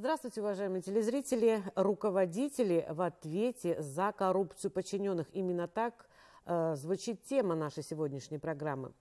Здравствуйте, уважаемые телезрители. Руководители в ответе за коррупцию подчиненных. Именно так э, звучит тема нашей сегодняшней программы.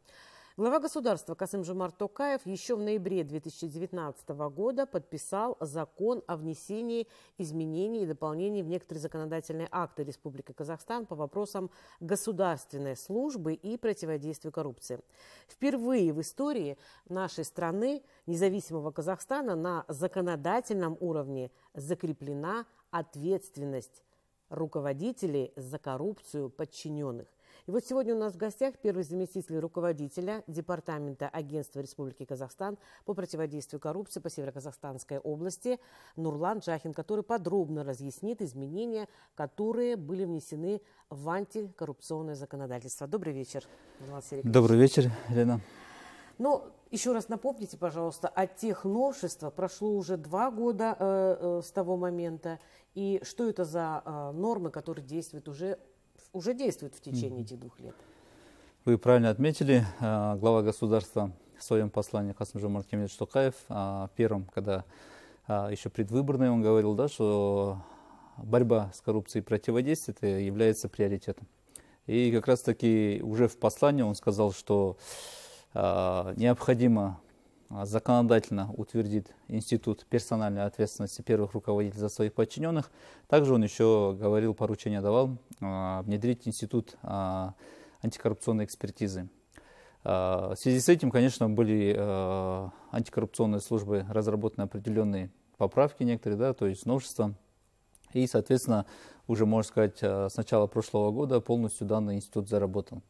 Глава государства Касым Жумар Токаев еще в ноябре 2019 года подписал закон о внесении изменений и дополнений в некоторые законодательные акты Республики Казахстан по вопросам государственной службы и противодействия коррупции. Впервые в истории нашей страны, независимого Казахстана, на законодательном уровне закреплена ответственность руководителей за коррупцию подчиненных. И вот сегодня у нас в гостях первый заместитель руководителя Департамента агентства Республики Казахстан по противодействию коррупции по Североказахстанской области Нурлан Джахин, который подробно разъяснит изменения, которые были внесены в антикоррупционное законодательство. Добрый вечер, Нурлан Серикович. Добрый вечер, Лена. Ну, еще раз напомните, пожалуйста, о тех новшествах. Прошло уже два года э, э, с того момента. И что это за э, нормы, которые действуют уже уже действует в течение этих двух лет. Вы правильно отметили, а, глава государства в своем послании Хасм Жумар Кемедж Тукаев, а, первым, когда а, еще предвыборный, он говорил, да, что борьба с коррупцией и противодействие является приоритетом. И как раз таки уже в послании он сказал, что необходимо а, законодательно утвердит институт персональной ответственности первых руководителей за своих подчиненных. Также он еще говорил, поручение давал а, внедрить институт а, антикоррупционной экспертизы. В связи с этим, конечно, были антикоррупционные службы разработаны определенные поправки некоторые, да, то есть новшества. И, соответственно, уже, можно сказать, с начала прошлого года полностью данный институт заработал.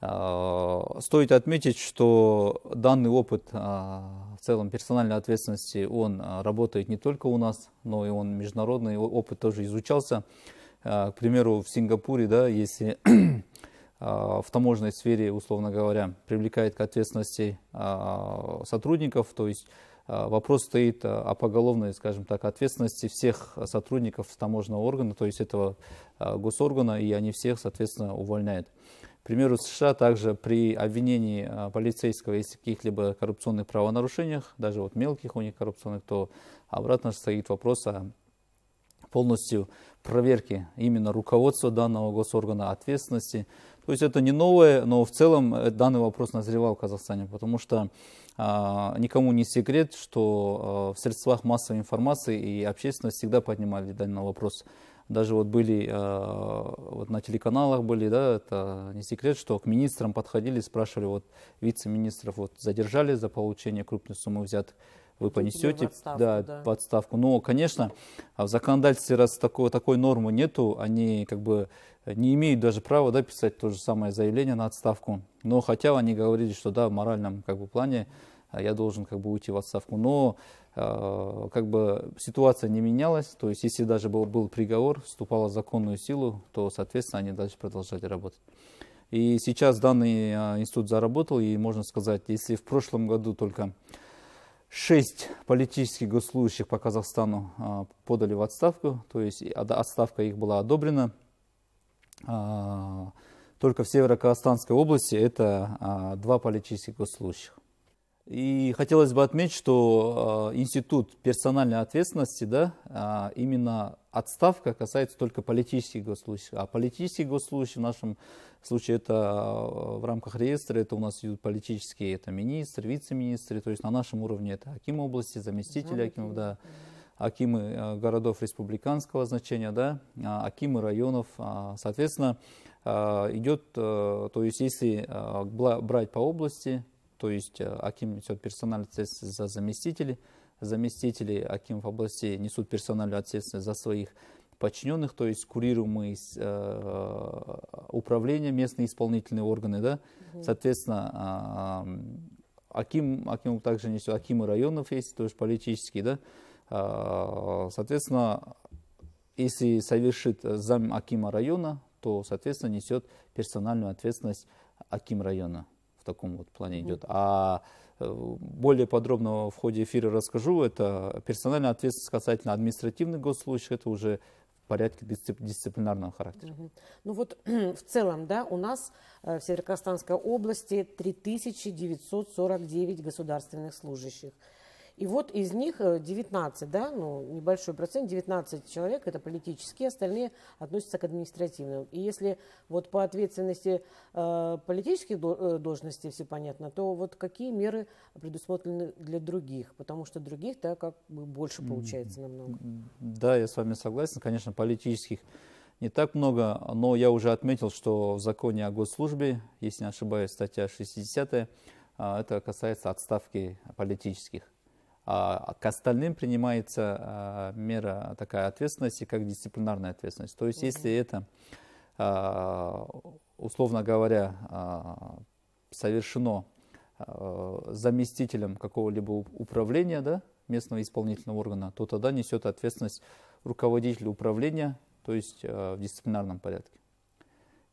А, стоит отметить, что данный опыт а, в целом персональной ответственности, он а, работает не только у нас, но и он международный опыт тоже изучался. К примеру, в Сингапуре, да, если в таможенной сфере, условно говоря, привлекает к ответственности сотрудников, то есть вопрос стоит о поголовной, скажем так, ответственности всех сотрудников таможенного органа, то есть этого госоргана, и они всех, соответственно, увольняют. К примеру, США также при обвинении а, полицейского, если в каких-либо коррупционных правонарушениях, даже вот мелких у них коррупционных, то обратно стоит вопрос о полностью проверке именно руководства данного госоргана, ответственности. То есть это не новое, но в целом э, данный вопрос назревал в Казахстане, потому что а, никому не секрет, что а, в средствах массовой информации и общественность всегда поднимали данный вопрос даже вот были, э, вот на телеканалах были, да, это не секрет, что к министрам подходили, спрашивали, вот вице-министров вот задержали за получение крупной суммы взят вы типа понесете в да, да. в отставку. Но, конечно, а в законодательстве, раз такой, такой нормы нету, они как бы не имеют даже права да, писать то же самое заявление на отставку. Но хотя они говорили, что да, в моральном как бы, плане а я должен как бы уйти в отставку. Но э, как бы ситуация не менялась, то есть если даже был, был приговор, вступала в законную силу, то, соответственно, они дальше продолжали работать. И сейчас данный э, институт заработал, и можно сказать, если в прошлом году только шесть политических госслужащих по Казахстану э, подали в отставку, то есть отставка их была одобрена, только в Северо-Казахстанской области это два политических госслужащих. И хотелось бы отметить, что э, институт персональной ответственности, да, а, именно отставка касается только политических госслужащих. А политические госслужащие в нашем случае это э, в рамках реестра, это у нас идут политические, это министры, вице-министры, то есть на нашем уровне это Аким области, заместители да, Акимов, да, Акимы э, городов республиканского значения, да, а Акимы районов, а, соответственно, идет, то есть если брать по области, то есть э, Аким несет персональную ответственность за заместителей, заместители в области несут персональную ответственность за своих подчиненных, то есть курируемые э, э управления, местные исполнительные органы, да, угу. соответственно, э, Аким, Аким также несет, Акимы районов есть, то есть политические, да, э, соответственно, если совершит зам Акима района, то, соответственно, несет персональную ответственность Аким района в таком вот плане идет. А э, более подробно в ходе эфира расскажу. Это персональная ответственность касательно административных госслужащих, это уже в порядке дисцип, дисциплинарного характера. Ну вот в целом, да, у нас э, в Северокостанской области 3949 государственных служащих. И вот из них 19, э, да, ну, небольшой процент, 19 человек это политические, остальные относятся к административным. И если вот по ответственности э, политических э, должностей все понятно, то вот какие меры предусмотрены для других? Потому что других, да, как бы больше получается намного. Да, я с вами согласен. Конечно, политических не так много, но я уже отметил, что в законе о госслужбе, если не ошибаюсь, статья 60 а, это касается отставки политических а к остальным принимается а, мера такая ответственности, как дисциплинарная ответственность. То есть, mm если это, а, условно говоря, совершено заместителем какого-либо управления, да, местного исполнительного органа, то тогда несет ответственность руководитель управления, то есть в дисциплинарном порядке.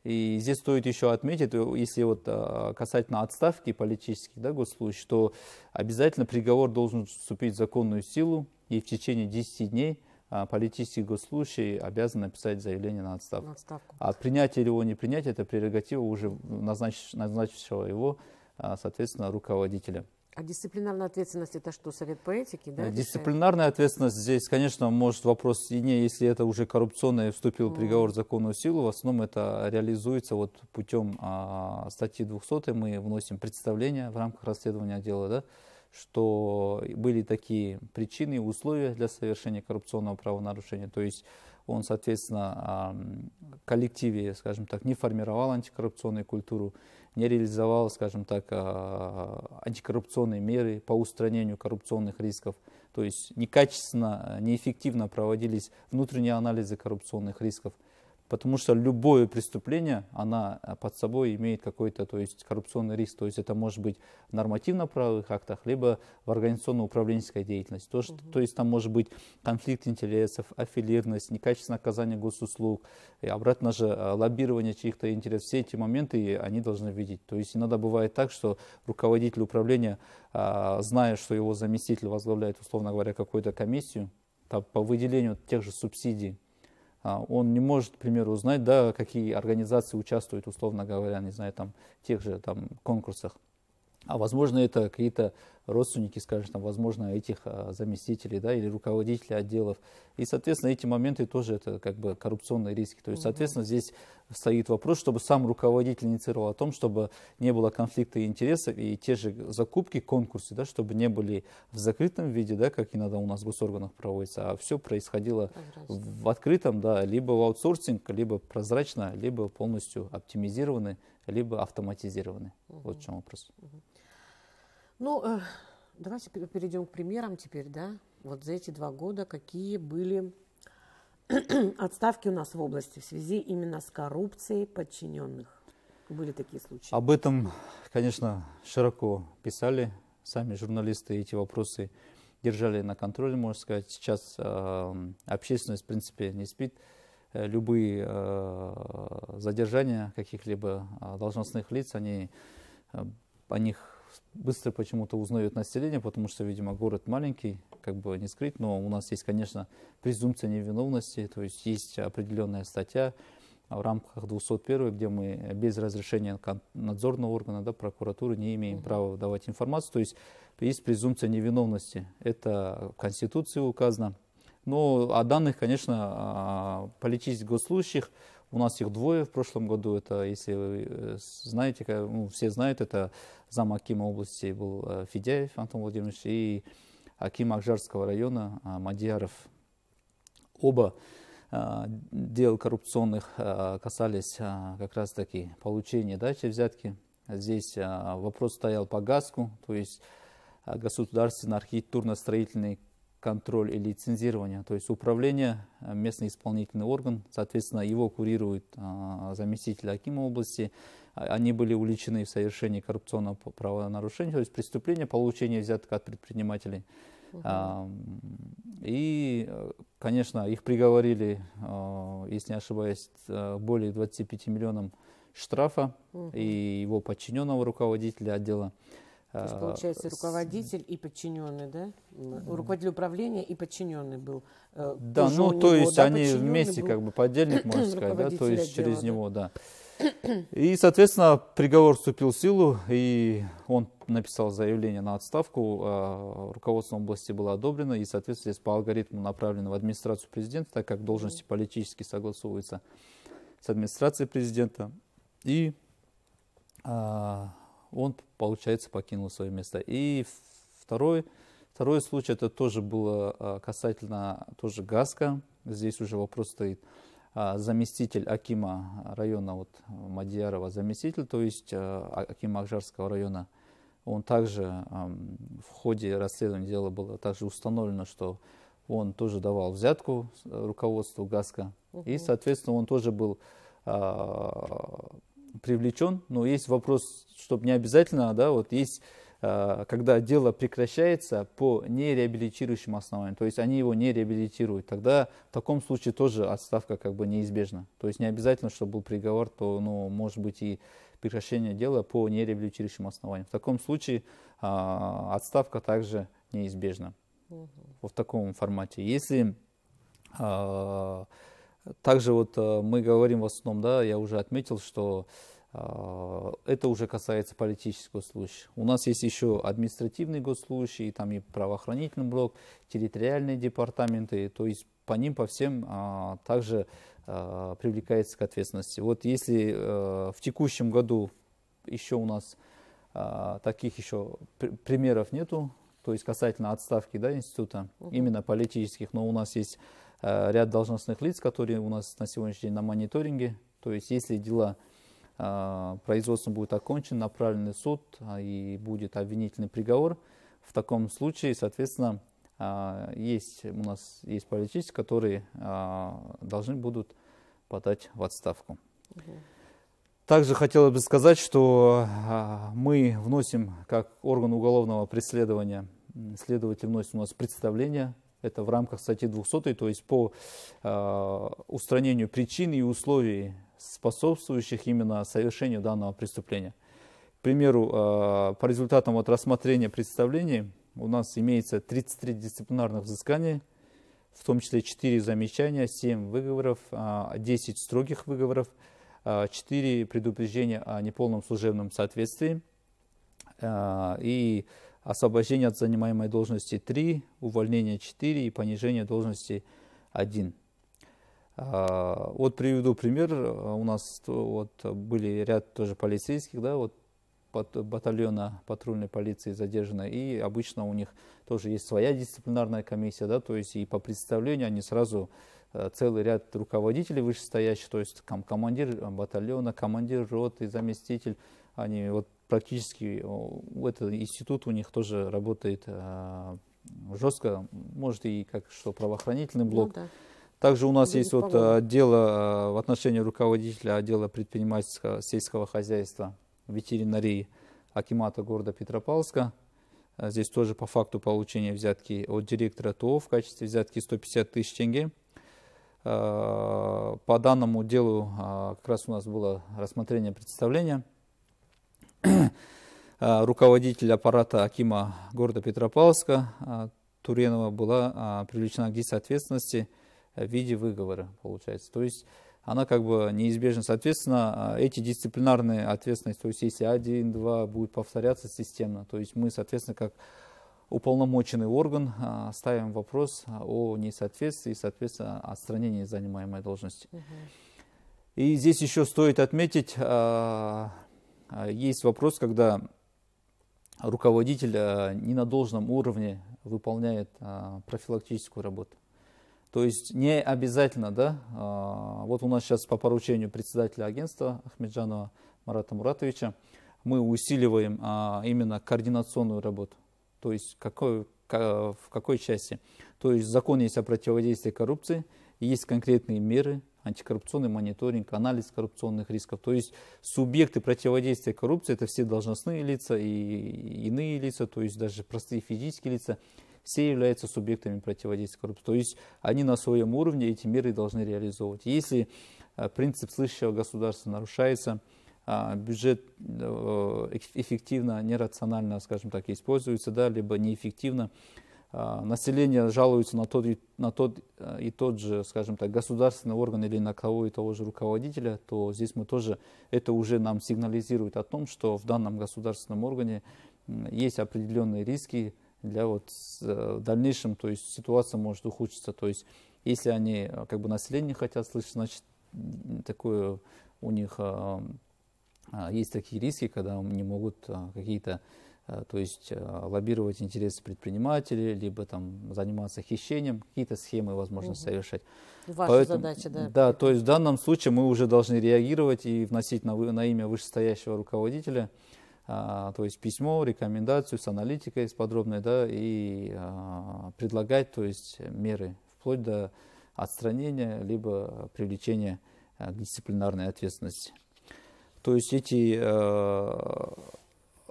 И здесь стоит еще отметить, э, если вот а, касательно отставки политических да, госслужащих, что обязательно приговор должен вступить в законную силу, и в течение 10 дней а, политический госслужащий обязан написать заявление на отставку. на отставку. А принятие или его не принять – это прерогатива уже назнач, назначившего его, а, соответственно, руководителя. А дисциплинарная ответственность это что, совет по этике? Да, э, дисциплинарная решает? ответственность здесь, конечно, может вопрос и не, если это уже коррупционное вступил mm. приговор в законную силу, в основном это реализуется вот путем а, статьи 200, мы вносим представление в рамках расследования дела, да, что были такие причины и условия для совершения коррупционного правонарушения, то есть он, соответственно, в коллективе, скажем так, не формировал антикоррупционную культуру, не реализовала, скажем так, а, антикоррупционные меры по устранению коррупционных рисков. То есть некачественно, неэффективно проводились внутренние анализы коррупционных рисков – потому что любое преступление, она э, под собой имеет какой-то то есть, коррупционный риск. То есть это может быть в нормативно-правовых актах, либо в организационно-управленческой деятельности. То, что, угу. то есть там может быть конфликт интересов, аффилированность, некачественное оказание госуслуг, и обратно же э, лоббирование чьих-то интересов. Все эти моменты они должны видеть. То есть иногда бывает так, что руководитель управления, э, зная, что его заместитель возглавляет, условно говоря, какую-то комиссию, по выделению тех же субсидий, а, он не может, к примеру, узнать, да, какие организации участвуют, условно говоря, не знаю, там, в тех же там, конкурсах. А возможно, это какие-то родственники, скажем, там, возможно, этих а, заместителей да, или руководителей отделов. И, соответственно, эти моменты тоже это как бы коррупционные риски. То есть, соответственно, здесь стоит вопрос, чтобы сам руководитель инициировал о том, чтобы не было конфликта интересов и те же закупки, конкурсы, да, чтобы не были в закрытом виде, да, как иногда у нас в госорганах проводится, а все происходило в открытом, да, либо в аутсорсинг, либо прозрачно, либо полностью оптимизированы, либо автоматизированы. Вот в чем вопрос. Угу. Ну, э, давайте перейдем к примерам теперь, да? Вот за эти два года какие были отставки у нас в области в связи именно с коррупцией подчиненных? Были такие случаи? Об этом, конечно, широко писали сами журналисты, эти вопросы держали на контроле, можно сказать. Сейчас э, общественность, в принципе, не спит. Э, любые э, задержания каких-либо э, должностных лиц, они о них быстро почему-то узнают население, потому что, видимо, город маленький, как бы не скрыть, но у нас есть, конечно, презумпция невиновности, то есть есть определенная статья в рамках 201, где мы без разрешения надзорного органа, да, прокуратуры, не имеем mm -hmm. права давать информацию, то есть есть презумпция невиновности, это в Конституции указано. Но о данных, конечно, а, полечить госслужащих, у нас их двое в прошлом году. Это, если вы э, знаете, ну, все знают, это зам Акима области был э, Федяев Антон Владимирович и Аким Акжарского района а, Мадьяров. Оба а, дел коррупционных а, касались как раз-таки получения дачи взятки. Здесь вопрос стоял по ГАСКу, то есть государственный архитектурно-строительный контроль и лицензирование, то есть управление, э, местный исполнительный орган, соответственно, его курирует а, заместитель Акима области, а, они были уличены в совершении коррупционного правонарушения, то есть преступления, получение взяток от предпринимателей. А, и, э, конечно, их приговорили, если не ошибаюсь, э, более 25 миллионам штрафа и его подчиненного руководителя отдела. То есть, а, получается, руководитель и подчиненный, да? Руководитель управления и подчиненный был. Э, да, ну, то него, есть, да, они вместе, был... как бы, подельник, можно сказать, да, то есть, отдела, через да. него, да. И, соответственно, приговор вступил в силу, и он написал заявление на отставку. А, руководство области было одобрено, и, соответственно, по алгоритму направлено в администрацию президента, так как должности политически согласовываются с администрацией президента. И а, он, получается, покинул свое место. И второй, второй случай, это тоже было а, касательно тоже Гаска. Здесь уже вопрос стоит а, заместитель Акима района вот, Мадьярова, заместитель, то есть а, Акима Акжарского района, он также в ходе расследования дела было также установлено, что он тоже давал взятку э, руководству ГАСКО Угу. И, соответственно, он тоже был привлечен, но есть вопрос, чтобы не обязательно, да, вот есть а, когда дело прекращается по нереабилитирующим основаниям, то есть они его не реабилитируют, тогда в таком случае тоже отставка как бы неизбежна. То есть не обязательно, чтобы был приговор, то ну, может быть и прекращение дела по нереабилитирующим основаниям. В таком случае а, отставка также неизбежна угу. в таком формате. Если а, также вот э, мы говорим в основном, да, я уже отметил, что э, это уже касается политического случая. У нас есть еще административный госслужащий, там и правоохранительный блок, территориальные департаменты, то есть по ним, по всем э, также привлекается к ответственности. Вот если в текущем году еще у нас таких еще примеров нету, то есть касательно отставки да, института, именно политических, но у нас есть Э, ряд должностных лиц, которые у нас на сегодняшний день на мониторинге. То есть, если дела э, производством будет окончен, направлен в суд э, и будет обвинительный приговор, в таком случае, соответственно, есть у нас есть политические, которые должны будут подать в отставку. Также хотела бы сказать, что мы вносим, как орган уголовного преследования, следователь вносит у нас представление это в рамках статьи 200, то есть по э, устранению причин и условий, способствующих именно совершению данного преступления. К примеру, э, по результатам вот рассмотрения представлений у нас имеется 33 дисциплинарных взыскания, в том числе 4 замечания, 7 выговоров, 10 э, строгих выговоров, 4 э, предупреждения о неполном служебном соответствии э, и освобождение от занимаемой должности 3, увольнение 4 и понижение должности 1. А, вот приведу пример. У нас вот были ряд тоже полицейских, да, вот батальона патрульной полиции задержаны, и обычно у них тоже есть своя дисциплинарная комиссия, да, то есть и по представлению они сразу э, целый ряд руководителей вышестоящих, то есть там командир батальона, командир роты, заместитель, они вот практически этот институт у них тоже работает а, жестко, может и как что правоохранительный ну блок. Ну, да. Также у нас Здесь есть вот а, отдела в отношении руководителя отдела предпринимательского сельского хозяйства ветеринарии Акимата города Петропавловска. А, здесь тоже по факту получения взятки от директора ТО в качестве взятки 150 тысяч тенге. По данному делу как раз у нас было рассмотрение представления. А, руководитель аппарата Акима города Петропавловска а, Туренова была а, привлечена к ответственности в виде выговора, получается. То есть она как бы неизбежна. Соответственно, эти дисциплинарные ответственности, то есть если один, два будет повторяться системно, то есть мы, соответственно, как уполномоченный орган ставим вопрос о несоответствии соответственно, отстранении занимаемой должности. Угу. И здесь еще стоит отметить а, есть вопрос, когда руководитель э, не на должном уровне выполняет а, профилактическую работу. То есть не обязательно, да, а, вот у нас сейчас по поручению председателя агентства Ахмеджанова Марата Муратовича мы усиливаем именно координационную работу. То есть какой, в какой части? То есть закон есть о противодействии коррупции, есть конкретные меры, антикоррупционный мониторинг, анализ коррупционных рисков. То есть субъекты противодействия коррупции, это все должностные лица и иные лица, то есть даже простые физические лица, все являются субъектами противодействия коррупции. То есть они на своем уровне эти меры должны реализовывать. Если э, принцип слышащего государства нарушается, а, бюджет э, эффективно, нерационально, скажем так, используется, да, либо неэффективно, а, население жалуется на тот, на тот э, и тот же, скажем так, государственный орган или на кого и того же руководителя, то здесь мы тоже, это уже нам сигнализирует о том, что в данном государственном органе есть определенные риски для вот э, дальнейшем, то есть ситуация может ухудшиться, то есть если они э, как бы население хотят слышать, значит такое у них а, а, есть такие риски, когда они могут какие-то Э, то есть э, лоббировать интересы предпринимателей, либо там заниматься хищением, какие-то схемы возможно угу. совершать. Ваша Поэтому, задача, да. Да, то есть в данном случае мы уже должны реагировать и вносить на, на имя вышестоящего руководителя, а, то есть письмо, рекомендацию с аналитикой, с подробной, да, и а, предлагать, то есть меры вплоть до отстранения, либо привлечения э, к дисциплинарной ответственности. То есть эти э,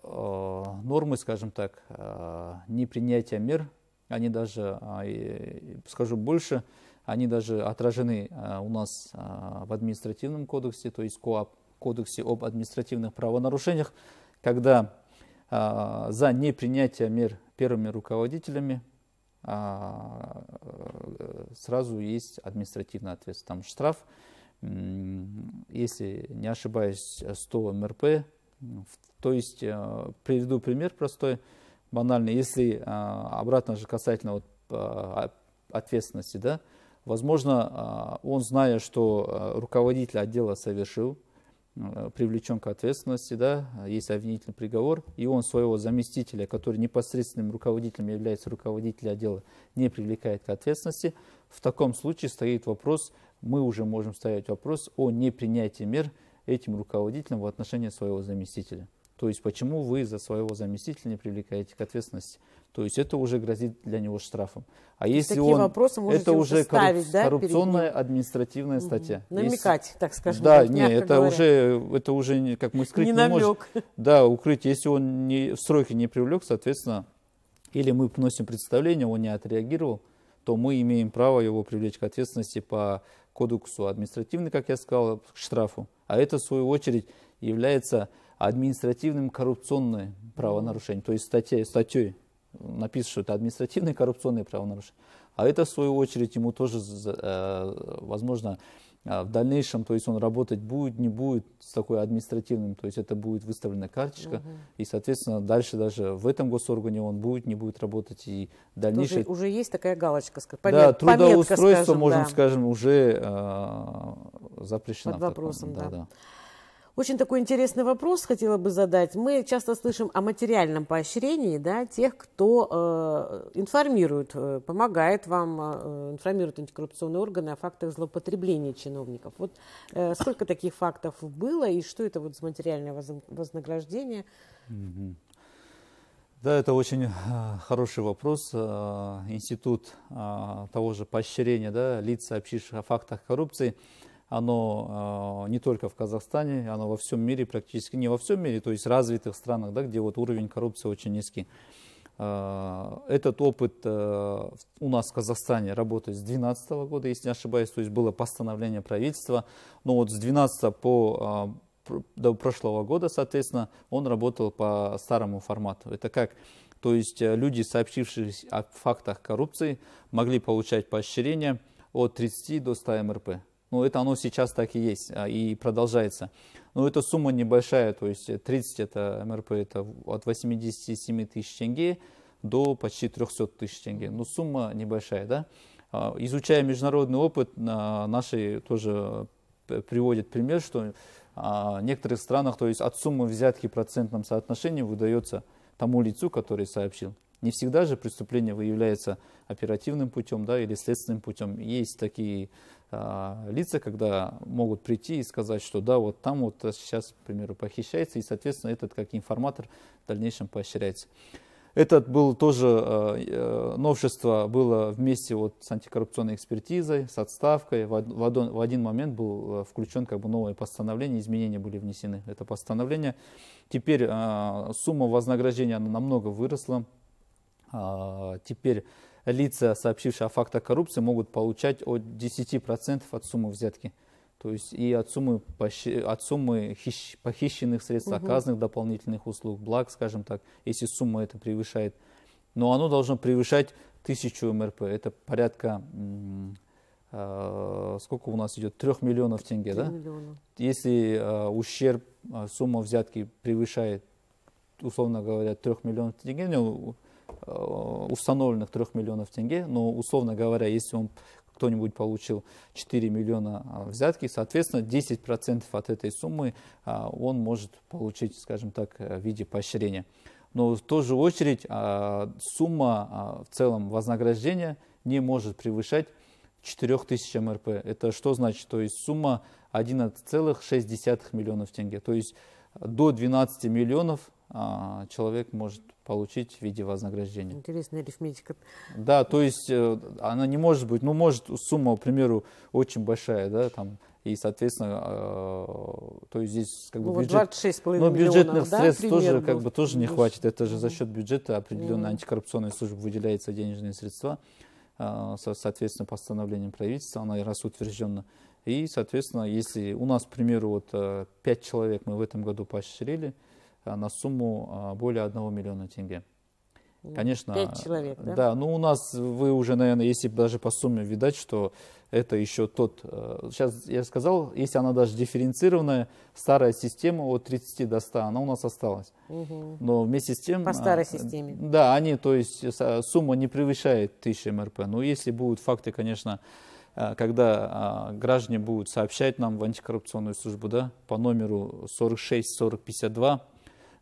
Э, нормы, скажем так, э, непринятия мер, они даже, э, скажу больше, они даже отражены у нас в административном кодексе, то есть КОАП, кодексе об административных правонарушениях, когда за непринятие мер первыми руководителями сразу есть административный ответственность. Там штраф, если не ошибаюсь, 100 МРП, то есть, э, приведу пример простой, банальный. Если э, обратно же касательно вот э, ответственности, да, возможно, он, зная, что руководитель отдела совершил, привлечен к ответственности, да, есть обвинительный приговор, и он своего заместителя, который непосредственным руководителем является руководитель отдела, не привлекает к ответственности, в таком случае стоит вопрос, мы уже можем ставить вопрос о непринятии мер этим руководителем в отношении своего заместителя. То есть почему вы за своего заместителя не привлекаете к ответственности? То есть это уже грозит для него штрафом. А то если он, вопросы это уже ставить, да, коррупционная административная статья. Намекать, если, так скажем. Да, так, не, это говоря. уже, это уже не, как мы скрыть не, не можем. Да, укрыть. Если он не, в сроки не привлек, соответственно, или мы вносим представление, он не отреагировал, то мы имеем право его привлечь к ответственности по кодексу административный, как я сказал, к штрафу. А это, в свою очередь, является административным коррупционным правонарушением. То есть статьей, статьей написано, что это административное коррупционное правонарушение. А это, в свою очередь, ему тоже, э, возможно, а в дальнейшем, то есть он работать будет, не будет с такой административным, то есть это будет выставлена карточка, угу. и, соответственно, дальше даже в этом госоргане он будет, не будет работать, и дальнейшее... Уже, уже есть такая галочка, помет, Да, трудоустройство, скажем, можем, да. скажем, уже э, запрещено. Под вопросом, таком, да. да. Очень такой интересный вопрос хотела бы задать. Мы часто слышим о материальном поощрении да, тех, кто э, информирует, э, помогает вам, э, информирует антикоррупционные органы о фактах злоупотребления чиновников. Вот э, сколько таких фактов было и что это вот за материальное вознаграждение? Да, это очень э, хороший вопрос. Э, институт э, того же поощрения да, лиц, сообщивших о фактах коррупции – оно а, не только в Казахстане, оно во всем мире, практически не во всем мире, то есть в развитых странах, да, где вот уровень коррупции очень низкий. А, этот опыт а, у нас в Казахстане работает с 2012 года, если не ошибаюсь, то есть было постановление правительства, но вот с 2012 по до прошлого года, соответственно, он работал по старому формату. Это как то есть э, люди, сообщившие о фактах коррупции, могли получать поощрение от 30 до 100 МРП но это оно сейчас так и есть а, и продолжается. Но эта сумма небольшая, то есть 30 это МРП, это от 87 тысяч тенге до почти 300 тысяч тенге. Но ну, сумма небольшая, да? А, изучая международный опыт, а, наши тоже э, приводят пример, что в некоторых странах, то есть от суммы взятки в процентном соотношении выдается тому лицу, который сообщил. Не всегда же преступление выявляется оперативным путем да, или следственным путем. Есть такие а, лица, когда могут прийти и сказать, что да, вот там вот сейчас, к примеру, похищается, и, соответственно, этот как информатор в дальнейшем поощряется. Этот был тоже а, э, новшество было вместе вот с антикоррупционной экспертизой, с отставкой. В, в, в один момент был э, включен как бы новое постановление, изменения были внесены. Это постановление. Теперь э, сумма вознаграждения она намного выросла. А, теперь лица, сообщившие о фактах коррупции, могут получать от 10% от суммы взятки. То есть и от суммы, от суммы хищ, похищенных средств, оказанных дополнительных услуг, благ, скажем так, если сумма это превышает. Но оно должно превышать 1000 МРП. Это порядка, а, сколько у нас идет, 3 миллионов тенге, 3 да? Миллиона. Если э, ущерб, сумма взятки превышает, условно говоря, 3 миллионов тенге, ну, Э, установленных 3 миллионов тенге, но условно говоря, если он кто-нибудь получил 4 миллиона э, взятки, соответственно, 10% от этой суммы э, он может получить, скажем так, в виде поощрения. Но в ту же очередь сумма в целом вознаграждения не может превышать 4000 МРП. Это что значит? То есть сумма 11,6 миллионов тенге. То есть до 12 миллионов человек может получить в виде вознаграждения. Интересная арифметика. Да, то есть э, она не может быть, ну, может сумма, к примеру, очень большая, да, там, и, соответственно, э, то есть здесь как бы ну, бюджет, вот ну, бюджетных да, средств тоже как бы тоже не хватит. Это же за счет бюджета определенно mm. антикоррупционной службы выделяются денежные средства, э, соответственно, постановлением правительства, она и раз утверждена. И, соответственно, если у нас, к примеру, вот пять человек мы в этом году поощрили, mm Э, на сумму а, более 1 миллиона тенге. Ну, конечно. Пять человек, да? Да, ну у нас, вы уже, наверное, если даже по сумме видать, что это еще тот, сейчас э, я сказал, если она даже дифференцированная, старая система от 30 до 100, она у нас осталась. Угу. Но вместе с тем... По а, старой системе. Да, они, то есть э, сумма не превышает 1000 МРП. Но если будут факты, конечно, когда а, граждане будут сообщать нам в антикоррупционную службу, да, по номеру 46 40 52,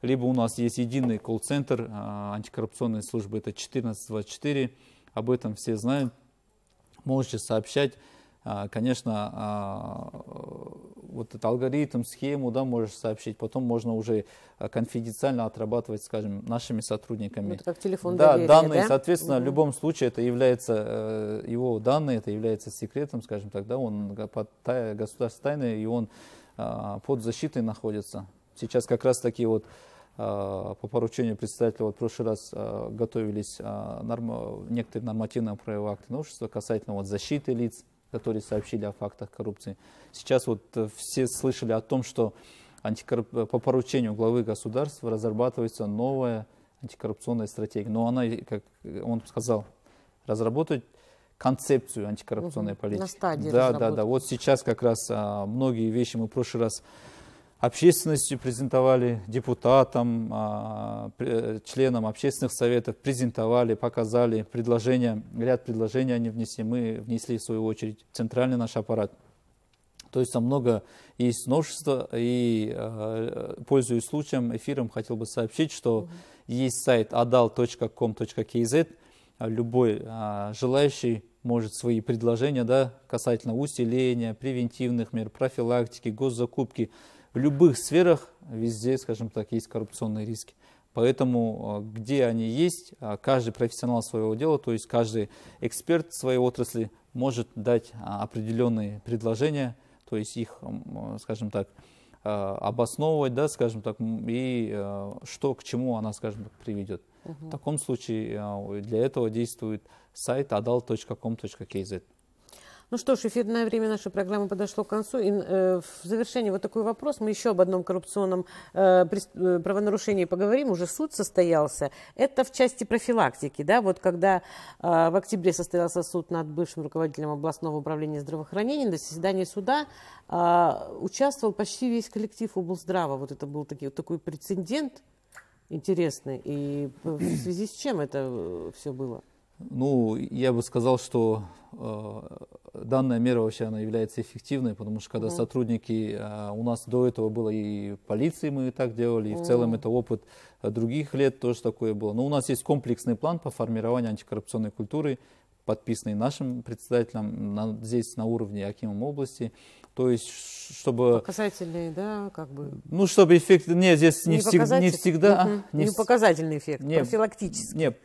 либо у нас есть единый колл-центр а, антикоррупционной службы, это 1424, об этом все знают, можете сообщать, а, конечно, а, вот этот алгоритм, схему, да, можешь сообщить, потом можно уже конфиденциально отрабатывать, скажем, нашими сотрудниками. Ну, это как телефон да, доверия, данные, да? соответственно, угу. в любом случае это является, э, его данные, это является секретом, скажем так, да, он э, под государственной тайной, и он под защитой находится. Сейчас как раз таки вот а, по поручению председателя, вот в прошлый раз а, готовились а, норм, некоторые нормативные правовые акты новшества касательно вот защиты лиц, которые сообщили о фактах коррупции. Сейчас вот э, все слышали о том, что антикорруп... Э, по поручению главы государства разрабатывается новая антикоррупционная стратегия. Но она, как он сказал, разработать концепцию антикоррупционной политики. На стадии Да, да, да. Вот сейчас как раз а, многие вещи мы в прошлый раз общественности презентовали, депутатам, а, членам общественных советов презентовали, показали предложения, ряд предложений они внесли, мы внесли в свою очередь центральный наш аппарат. То есть там много есть множество и а, пользуясь случаем, эфиром хотел бы сообщить, что есть сайт adal.com.kz, любой а, желающий может свои предложения да, касательно усиления, превентивных мер, профилактики, госзакупки, в любых сферах, везде, скажем так, есть коррупционные риски. Поэтому, э, где они есть, э, каждый профессионал своего дела, то есть каждый эксперт своей отрасли может дать а, определенные предложения, то есть их, э, скажем так, обосновывать, да, скажем так, и что к чему она, скажем так, приведет. Угу. В таком случае для этого действует сайт adal.com.kz. Ну что ж, эфирное время нашей программы подошло к концу. И э, в завершении вот такой вопрос. Мы еще об одном коррупционном э, э, правонарушении поговорим. Уже суд состоялся. Это в части профилактики. Да? Вот когда э, в октябре состоялся суд над бывшим руководителем областного управления здравоохранения, на заседании суда э, участвовал почти весь коллектив облздрава. Вот это был таки, вот такой прецедент интересный. И в связи с чем это э, все было? Ну, я бы сказал, что э, данная мера вообще она является эффективной, потому что когда mm. сотрудники, э, у нас до этого было и полиции мы и так делали, и mm. в целом это опыт э, других лет тоже такое было. Но у нас есть комплексный план по формированию антикоррупционной культуры, подписанный нашим председателем на, здесь на уровне Акимом области. То есть, чтобы... Показательный, да, как бы... Ну, чтобы эффект... Нет, здесь не, не, всег... не всегда... Угу. Не, не показательный эффект, не, профилактический. Нет,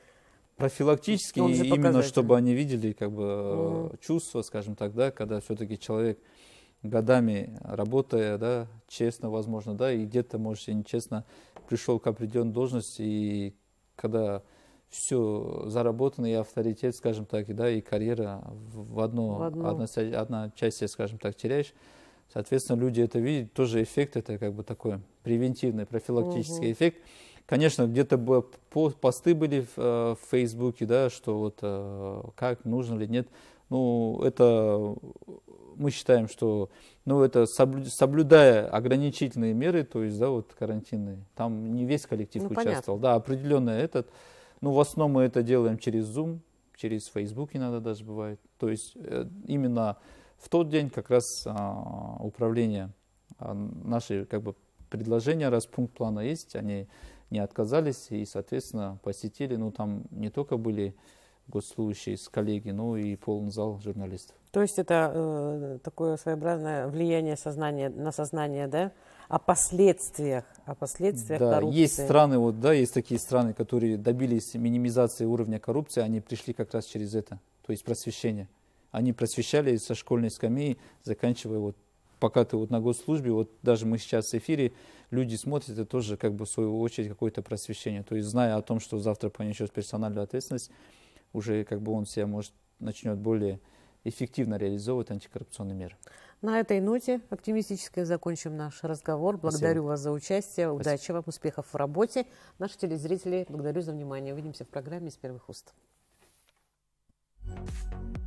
профилактически, ну, и именно чтобы они видели как бы mm. чувства, скажем так, да, когда все-таки человек годами работая, да, честно, возможно, да, и где-то, может, я нечестно пришел к определенной должности, и когда все заработано, и авторитет, скажем так, и, да, и карьера в одну в одно. Одна, одна часть, скажем так, теряешь, соответственно, люди это видят, тоже эффект это как бы такой превентивный, профилактический угу. эффект, Конечно, где-то посты были в, э, в Фейсбуке, да, что вот э, как, нужно ли, нет. Ну, это мы считаем, что ну, это соблюдая ограничительные меры, то есть, да, вот карантинные, там не весь коллектив ну, участвовал, понятно. да, определенно этот. Ну, в основном мы это делаем через Zoom, через Facebook иногда даже бывает. То есть э, именно в тот день как раз а, управление а, наши как бы предложения, раз пункт плана есть, они не отказались и, соответственно, посетили, ну, там не только были госслужащие с коллеги, но и полный зал журналистов. То есть это э, такое своеобразное влияние сознания, на сознание, да? О последствиях, о последствиях да, коррупции. Есть страны, вот, да, есть такие страны, которые добились минимизации уровня коррупции, они пришли как раз через это, то есть просвещение. Они просвещали со школьной скамьи, заканчивая вот пока ты вот на госслужбе, вот даже мы сейчас в эфире, люди смотрят, это тоже как бы в свою очередь какое-то просвещение. То есть зная о том, что завтра понесет персональную ответственность, уже как бы он себя может начнет более эффективно реализовывать антикоррупционные меры. На этой ноте оптимистически закончим наш разговор. Благодарю Спасибо. вас за участие. Удачи вам, успехов в работе. Наши телезрители, благодарю за внимание. Увидимся в программе «Из первых уст». Thank you.